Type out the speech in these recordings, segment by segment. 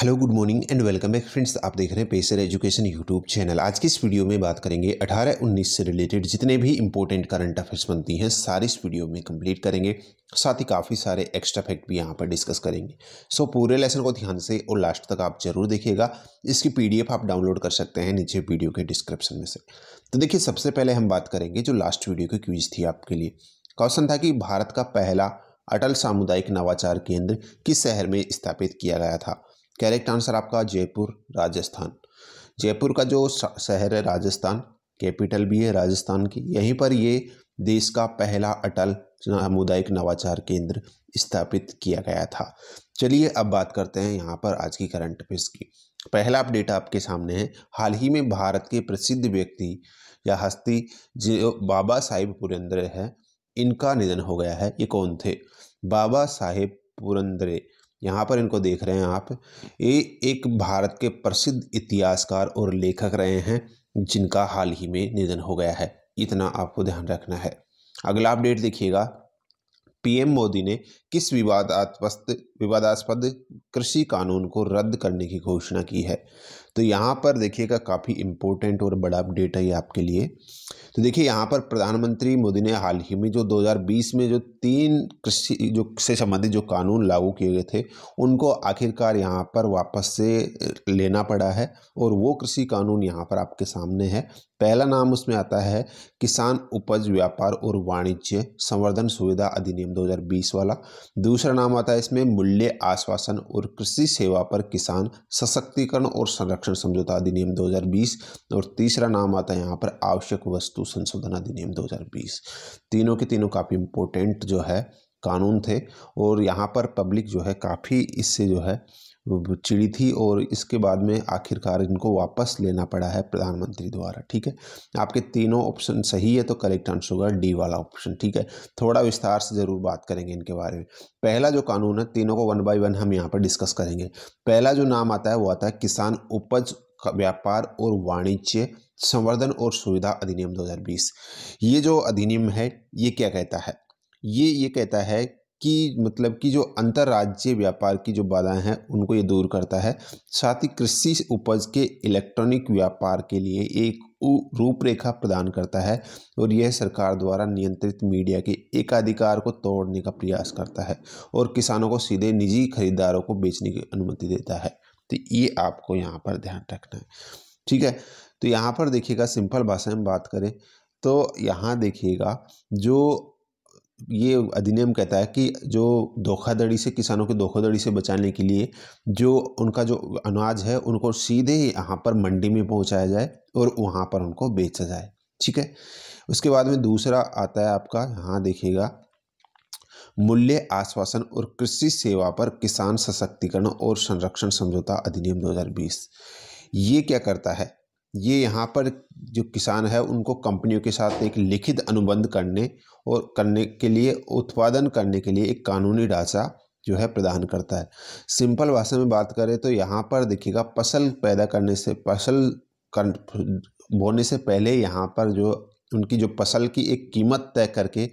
hello good morning and welcome back friends आप देख रहे हैं पेसर एजुकेशन यूट्यूब चैनल आज की इस वीडियो में बात करेंगे 18-19 से रिलेटेड जितने भी इंपॉर्टेंट करंट अफेयर्स बनती हैं सारे इस वीडियो में कंप्लीट करेंगे साथ ही काफ़ी सारे एक्स्ट्रा फैक्ट भी यहाँ पर डिस्कस करेंगे सो पूरे लेसन को ध्यान से और लास्ट तक आप जरूर देखिएगा इसकी पी आप डाउनलोड कर सकते हैं नीचे वीडियो के डिस्क्रिप्शन में से तो देखिए सबसे पहले हम बात करेंगे जो लास्ट वीडियो की क्यूज थी आपके लिए क्वेश्चन था कि भारत का पहला अटल सामुदायिक नवाचार केंद्र किस शहर में स्थापित किया गया था करेक्ट आंसर आपका जयपुर राजस्थान जयपुर का जो शहर है राजस्थान कैपिटल भी है राजस्थान की यहीं पर ये देश का पहला अटल सामुदायिक नवाचार केंद्र स्थापित किया गया था चलिए अब बात करते हैं यहाँ पर आज की करंट अफेयर्स की पहला अपडेट आपके सामने है हाल ही में भारत के प्रसिद्ध व्यक्ति या हस्ती जो बाबा साहेब पुरेंद्र है इनका निधन हो गया है ये कौन थे बाबा साहेब पुरंदरे यहाँ पर इनको देख रहे हैं आप ये एक भारत के प्रसिद्ध इतिहासकार और लेखक रहे हैं जिनका हाल ही में निधन हो गया है इतना आपको ध्यान रखना है अगला अपडेट देखिएगा पीएम मोदी ने किस विवादास्पद विवादास्पद कृषि कानून को रद्द करने की घोषणा की है तो यहाँ पर देखिएगा काफ़ी इम्पोर्टेंट और बड़ा अपडेट है ये आपके लिए तो देखिए यहाँ पर प्रधानमंत्री मोदी ने हाल ही में जो 2020 में जो तीन कृषि जो से संबंधित जो कानून लागू किए गए थे उनको आखिरकार यहाँ पर वापस से लेना पड़ा है और वो कृषि कानून यहाँ पर आपके सामने है पहला नाम उसमें आता है किसान उपज व्यापार और वाणिज्य संवर्धन सुविधा अधिनियम 2020 वाला दूसरा नाम आता है इसमें मूल्य आश्वासन और कृषि सेवा पर किसान सशक्तिकरण और संरक्षण संरक्षण समझौता अधिनियम 2020 और तीसरा नाम आता है यहाँ पर आवश्यक वस्तु संशोधन अधिनियम 2020 तीनों के तीनों काफ़ी इम्पोर्टेंट जो है कानून थे और यहाँ पर पब्लिक जो है काफ़ी इससे जो है चिड़ी थी और इसके बाद में आखिरकार इनको वापस लेना पड़ा है प्रधानमंत्री द्वारा ठीक है आपके तीनों ऑप्शन सही है तो करेक्ट आंसर होगा डी वाला ऑप्शन ठीक है थोड़ा विस्तार से ज़रूर बात करेंगे इनके बारे में पहला जो कानून है तीनों को वन बाई वन हम यहाँ पर डिस्कस करेंगे पहला जो नाम आता है वो आता है किसान उपज व्यापार और वाणिज्य संवर्धन और सुविधा अधिनियम दो ये जो अधिनियम है ये क्या कहता है ये ये कहता है की मतलब कि जो अंतर्राज्यीय व्यापार की जो बाधाएं हैं उनको ये दूर करता है साथ ही कृषि उपज के इलेक्ट्रॉनिक व्यापार के लिए एक रूपरेखा प्रदान करता है और यह सरकार द्वारा नियंत्रित मीडिया के एकाधिकार को तोड़ने का प्रयास करता है और किसानों को सीधे निजी खरीदारों को बेचने की अनुमति देता है तो ये आपको यहाँ पर ध्यान रखना है ठीक है तो यहाँ पर देखिएगा सिंपल भाषा में बात करें तो यहाँ देखिएगा जो ये अधिनियम कहता है कि जो धोखाधड़ी से किसानों के धोखाधड़ी से बचाने के लिए जो उनका जो अनाज है उनको सीधे ही यहाँ पर मंडी में पहुँचाया जाए और वहाँ पर उनको बेचा जाए ठीक है उसके बाद में दूसरा आता है आपका यहाँ देखिएगा मूल्य आश्वासन और कृषि सेवा पर किसान सशक्तिकरण और संरक्षण समझौता अधिनियम 2020 ये क्या करता है ये यहाँ पर जो किसान है उनको कंपनियों के साथ एक लिखित अनुबंध करने और करने के लिए उत्पादन करने के लिए एक कानूनी ढांचा जो है प्रदान करता है सिंपल भाषा में बात करें तो यहाँ पर देखिएगा फसल पैदा करने से फसल कर बोने से पहले यहाँ पर जो उनकी जो फसल की एक कीमत तय करके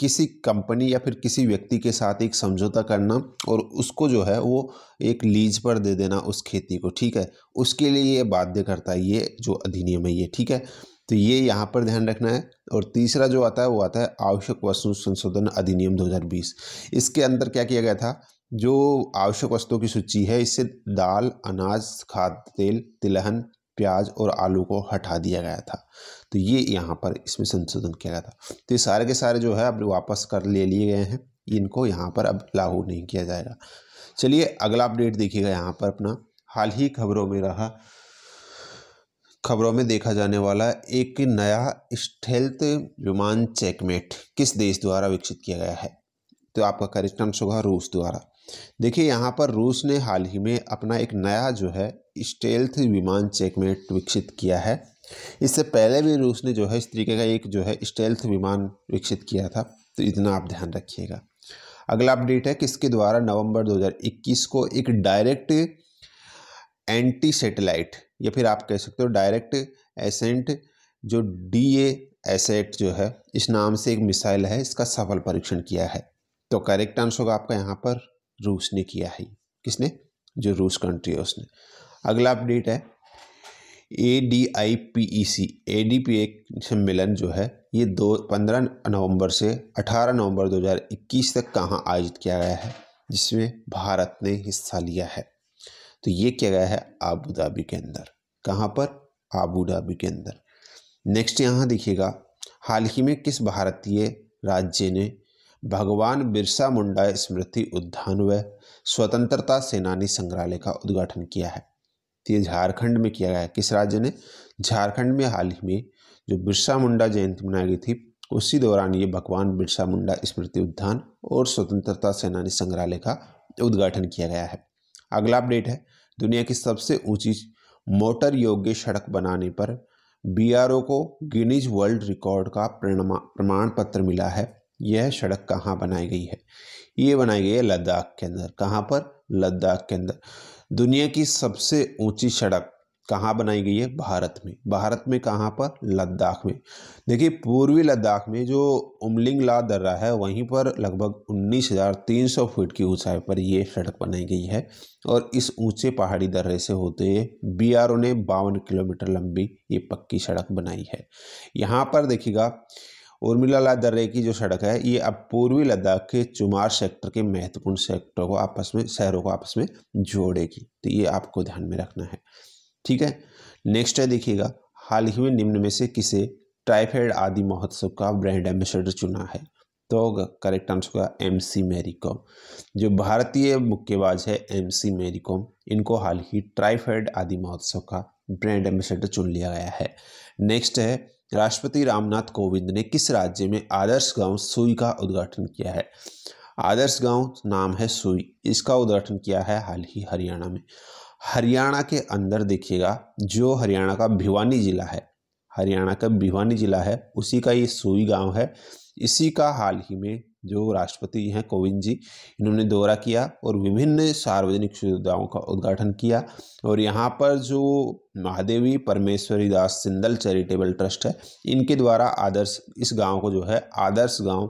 किसी कंपनी या फिर किसी व्यक्ति के साथ एक समझौता करना और उसको जो है वो एक लीज पर दे देना उस खेती को ठीक है उसके लिए ये बाध्य करता है ये जो अधिनियम है ये ठीक है तो ये यहाँ पर ध्यान रखना है और तीसरा जो आता है वो आता है आवश्यक वस्तु संशोधन अधिनियम 2020 इसके अंदर क्या किया गया था जो आवश्यक वस्तुओं की सूची है इससे दाल अनाज खाद्य तेल तिलहन प्याज और आलू को हटा दिया गया था तो ये यहाँ पर इसमें संशोधन किया गया था तो ये सारे के सारे जो है अब वापस कर ले लिए गए हैं इनको यहाँ पर अब लागू नहीं किया जाएगा चलिए अगला अपडेट देखिएगा यहाँ पर अपना हाल ही खबरों में रहा खबरों में देखा जाने वाला एक नया स्टेल्थ विमान चेकमेट किस देश द्वारा विकसित किया गया है तो आपका करेक्ट आंसर होगा रूस द्वारा देखिए यहाँ पर रूस ने हाल ही में अपना एक नया जो है स्टेल्थ विमान चेकमेट विकसित किया है इससे पहले भी रूस ने जो है इस तरीके का एक जो है स्टेल्थ विमान विकसित किया था तो इतना आप ध्यान रखिएगा अगला अपडेट है कि द्वारा नवंबर 2021 को एक डायरेक्ट एंटी सेटेलाइट या फिर आप कह सकते हो डायरेक्ट एसेंट जो डी एसेट जो है इस नाम से एक मिसाइल है इसका सफल परीक्षण किया है तो करेक्ट आंसर होगा आपका यहाँ पर रूस ने किया है किसने जो रूस कंट्री है उसने अगला अपडेट है A D I P E C A D P एक सम्मेलन जो है ये दो पंद्रह नवंबर से अठारह नवंबर दो हज़ार इक्कीस तक कहाँ आयोजित किया गया है जिसमें भारत ने हिस्सा लिया है तो ये किया गया है आबू धाबी के अंदर कहाँ पर आबू धाबी के अंदर नेक्स्ट यहाँ देखिएगा हाल ही में किस भारतीय राज्य ने भगवान बिरसा मुंडा स्मृति उद्यान व स्वतंत्रता सेनानी संग्रहालय का उद्घाटन किया है ये झारखंड में किया गया है किस राज्य ने झारखंड में हाल ही में जो बिरसा मुंडा जयंती मनाई गई थी उसी दौरान ये भगवान बिरसा मुंडा स्मृति उद्यान और स्वतंत्रता सेनानी संग्रहालय का उद्घाटन किया गया है अगला अपडेट है दुनिया की सबसे ऊंची मोटर योग्य सड़क बनाने पर बीआरओ को गिनीज वर्ल्ड रिकॉर्ड का प्रमाण पत्र मिला है यह सड़क कहाँ बनाई गई है ये बनाई गई है लद्दाख के अंदर कहाँ पर लद्दाख के अंदर दुनिया की सबसे ऊंची सड़क कहाँ बनाई गई है भारत में भारत में कहाँ पर लद्दाख में देखिए पूर्वी लद्दाख में जो उमलिंग ला दर्रा है वहीं पर लगभग 19,300 फीट की ऊंचाई पर ये सड़क बनाई गई है और इस ऊंचे पहाड़ी दर्रे से होते हुए बी ने बावन किलोमीटर लंबी ये पक्की सड़क बनाई है यहाँ पर देखिएगा उर्मिला लाल दर्रे की जो सड़क है ये अब पूर्वी लद्दाख के चुमार सेक्टर के महत्वपूर्ण सेक्टरों को आपस में शहरों को आपस में जोड़ेगी तो ये आपको ध्यान में रखना है ठीक है नेक्स्ट है देखिएगा हाल ही में निम्न में से किसे ट्राइफेड आदि महोत्सव का ब्रांड एम्बेसडर चुना है तो करेक्ट आंसर होगा एम सी मैरीकॉम जो भारतीय मुक्केबाज है एम सी मेरी कॉम इनको हाल ही ट्राइफेड आदि महोत्सव का ब्रांड एम्बेसडर चुन लिया गया है नेक्स्ट है राष्ट्रपति रामनाथ कोविंद ने किस राज्य में आदर्श गांव सुई का उद्घाटन किया है आदर्श गांव नाम है सुई इसका उद्घाटन किया है हाल ही हरियाणा में हरियाणा के अंदर देखिएगा जो हरियाणा का भिवानी जिला है हरियाणा का भिवानी जिला है उसी का ये सुई गांव है इसी का हाल ही में जो राष्ट्रपति हैं कोविंद जी इन्होंने दौरा किया और विभिन्न सार्वजनिक सुविधाओं का उद्घाटन किया और यहाँ पर जो महादेवी परमेश्वरी दास सिंदल चैरिटेबल ट्रस्ट है इनके द्वारा आदर्श इस गांव को जो है आदर्श गांव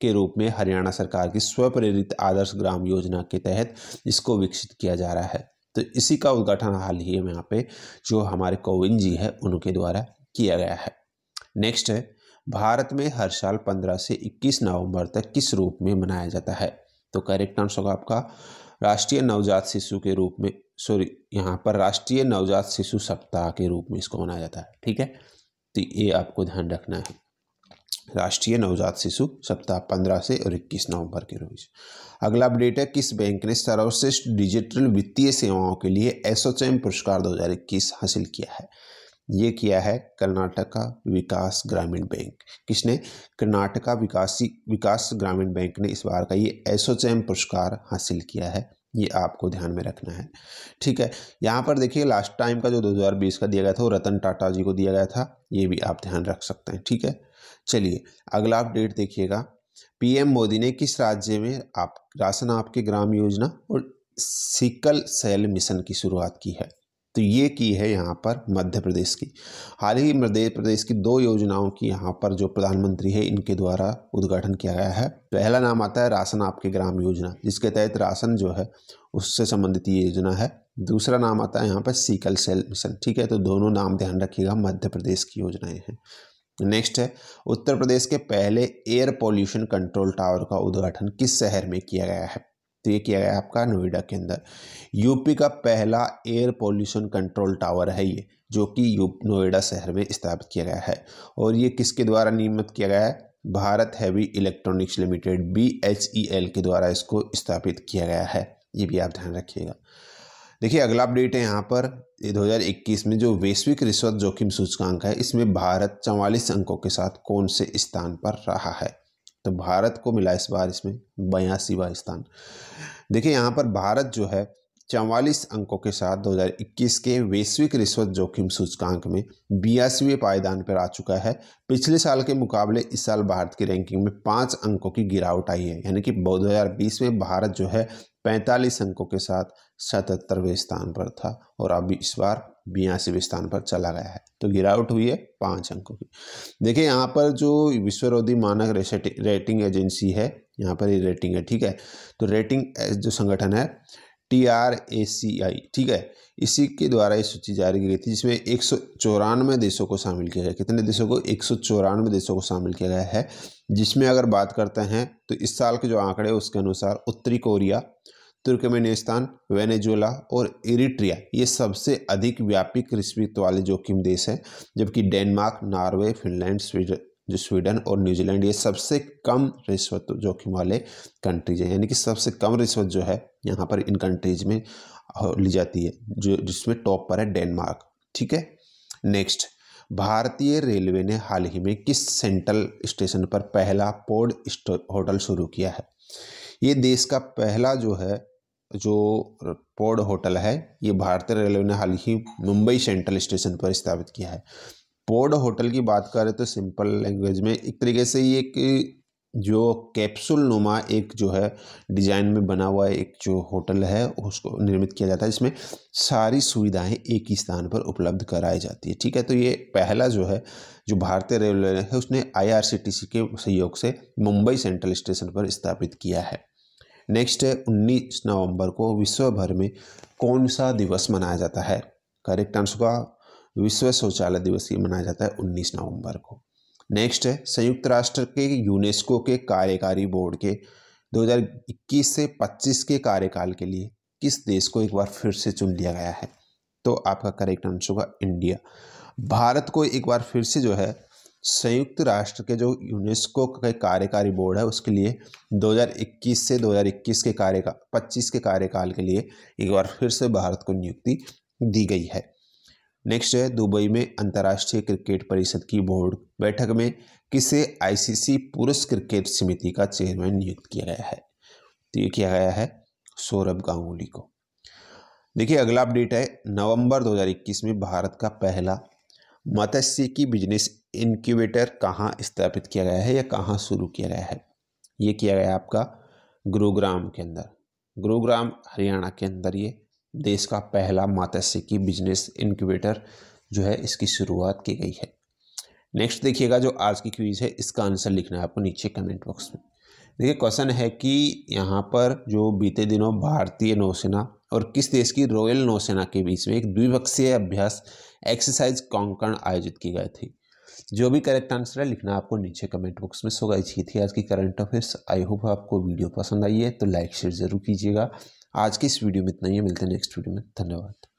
के रूप में हरियाणा सरकार की स्वप्रेरित आदर्श ग्राम योजना के तहत इसको विकसित किया जा रहा है तो इसी का उद्घाटन हाल ही में यहाँ पर जो हमारे कोविंद जी है उनके द्वारा किया गया है नेक्स्ट है भारत में हर साल 15 से 21 नवंबर तक किस रूप में मनाया जाता है तो करेक्ट आंसर होगा आपका राष्ट्रीय नवजात शिशु के रूप में सॉरी यहाँ पर राष्ट्रीय नवजात शिशु सप्ताह के रूप में इसको मनाया जाता है ठीक है तो ये आपको ध्यान रखना है राष्ट्रीय नवजात शिशु सप्ताह पंद्रह से और इक्कीस नवंबर के रोज अगला अपडेट है किस बैंक ने सर्वश्रेष्ठ डिजिटल वित्तीय सेवाओं के लिए एसोचैम पुरस्कार 2021 हासिल किया है ये किया है कर्नाटका विकास ग्रामीण बैंक किसने कर्नाटका विकासी विकास ग्रामीण बैंक ने इस बार का ये एसोचैम पुरस्कार हासिल किया है ये आपको ध्यान में रखना है ठीक है यहाँ पर देखिए लास्ट टाइम का जो 2020 का दिया गया था वो रतन टाटा जी को दिया गया था ये भी आप ध्यान रख सकते हैं ठीक है चलिए अगला अपडेट देखिएगा पीएम मोदी ने किस राज्य में आप राशन आपके ग्राम योजना और सिकल सेल मिशन की शुरुआत की है तो ये की है यहाँ पर मध्य प्रदेश की हाल ही मध्य प्रदेश की दो योजनाओं की यहाँ पर जो प्रधानमंत्री है इनके द्वारा उद्घाटन किया गया है पहला नाम आता है राशन आपके ग्राम योजना जिसके तहत राशन जो है उससे संबंधित ये योजना है दूसरा नाम आता है यहाँ पर सीकल सेल मिशन ठीक है तो दोनों नाम ध्यान रखिएगा मध्य प्रदेश की योजनाएँ हैं नेक्स्ट है उत्तर प्रदेश के पहले एयर पॉल्यूशन कंट्रोल टावर का उद्घाटन किस शहर में किया गया है तो ये किया गया है आपका नोएडा के अंदर यूपी का पहला एयर पोल्यूशन कंट्रोल टावर है ये जो कि नोएडा शहर में स्थापित किया गया है और ये किसके द्वारा नियमित किया गया है Bharat Heavy Electronics Limited B H E L के द्वारा इसको स्थापित किया गया है ये भी आप ध्यान रखिएगा देखिए अगला अपडेट है यहाँ पर 2021 में जो वैश्विक रिश्वत जोखिम सूचकांक है इसमें भारत चवालीस अंकों के साथ कौन से स्थान पर रहा है तो भारत को मिला इस बार इसमें बयासीवा स्थान देखिए यहाँ पर भारत जो है चवालीस अंकों के साथ 2021 के वैश्विक रिश्वत जोखिम सूचकांक में बयासीवें पायदान पर आ चुका है पिछले साल के मुकाबले इस साल भारत की रैंकिंग में पाँच अंकों की गिरावट आई है यानी कि 2020 में भारत जो है 45 अंकों के साथ सतहत्तरवें स्थान पर था और अभी इस बार बयासीवें स्थान पर चला गया है तो गिरावट हुई है पाँच अंकों की देखिए यहाँ पर जो विश्वरोधी मानक रेटिंग एजेंसी है यहाँ पर ये रेटिंग है ठीक है तो रेटिंग जो संगठन है टी आर ए सी आई ठीक है इसी के द्वारा ये सूची जारी की गई थी जिसमें एक सौ चौरानवे देशों को शामिल किया गया कितने देशों को एक सौ चौरानवे देशों को शामिल किया गया है जिसमें अगर बात करते हैं तो इस साल के जो आंकड़े उसके अनुसार उत्तरी कोरिया तुर्कमेनिस्तान वेनेजुला और इरिट्रिया ये सबसे अधिक व्यापी कृषिवित्त वाले जोखिम देश हैं जबकि डेनमार्क नॉर्वे फिनलैंड जो स्वीडन और न्यूजीलैंड ये सबसे कम रिश्वत जोखिम वाले कंट्रीज हैं यानी कि सबसे कम रिश्वत जो है यहाँ पर इन कंट्रीज में ली जाती है जो जिसमें टॉप पर है डेनमार्क ठीक है नेक्स्ट भारतीय रेलवे ने हाल ही में किस सेंट्रल स्टेशन पर पहला पोर्ड होटल शुरू किया है ये देश का पहला जो है जो पोड होटल है ये भारतीय रेलवे ने हाल ही मुंबई सेंट्रल स्टेशन पर स्थापित किया है पोड होटल की बात करें तो सिंपल लैंग्वेज में एक तरीके से ये एक जो कैप्सूल नुमा एक जो है डिज़ाइन में बना हुआ एक जो होटल है उसको निर्मित किया जाता है इसमें सारी सुविधाएं एक ही स्थान पर उपलब्ध कराई जाती है ठीक है तो ये पहला जो है जो भारतीय रेलवे है उसने आईआरसीटीसी के सहयोग से मुंबई सेंट्रल स्टेशन पर स्थापित किया है नेक्स्ट है उन्नीस नवंबर को विश्व भर में कौन सा दिवस मनाया जाता है करेक्ट आंसर का विश्व शौचालय दिवस ये मनाया जाता है उन्नीस नवंबर को नेक्स्ट है संयुक्त राष्ट्र के यूनेस्को के कार्यकारी बोर्ड के 2021 से 25 के कार्यकाल के लिए किस देश को एक बार फिर से चुन लिया गया है तो आपका करेक्ट आंसर होगा इंडिया भारत को एक बार फिर से जो है संयुक्त राष्ट्र के जो यूनेस्को के कार्यकारी बोर्ड है उसके लिए 2021 से 2021 के कार्यकाल पच्चीस के कार्यकाल के लिए एक बार फिर से भारत को नियुक्ति दी गई है नेक्स्ट है दुबई में अंतर्राष्ट्रीय क्रिकेट परिषद की बोर्ड बैठक में किसे आईसीसी पुरुष क्रिकेट समिति का चेयरमैन नियुक्त किया गया है तो ये किया गया है सौरभ गांगुली को देखिए अगला अपडेट है नवंबर 2021 में भारत का पहला मत्स्य की बिजनेस इनक्यूबेटर कहाँ स्थापित किया गया है या कहाँ शुरू किया गया है ये किया गया आपका गुरुग्राम के अंदर गुरुग्राम हरियाणा के अंदर ये देश का पहला मातस्य की बिजनेस इनक्यूबेटर जो है इसकी शुरुआत की गई है नेक्स्ट देखिएगा जो आज की क्वीज़ है इसका आंसर लिखना है आपको नीचे कमेंट बॉक्स में देखिए क्वेश्चन है कि यहाँ पर जो बीते दिनों भारतीय नौसेना और किस देश की रॉयल नौसेना के बीच में एक द्विपक्षीय अभ्यास एक्सरसाइज कौंकण आयोजित की गई थी जो भी करेक्ट आंसर है लिखना आपको नीचे कमेंट बॉक्स में सो गाइज थी आज की करंट अफेयर्स आई होप आपको वीडियो पसंद आई है तो लाइक शेयर ज़रूर कीजिएगा आज की इस वीडियो में इतना ही मिलते हैं नेक्स्ट वीडियो में धन्यवाद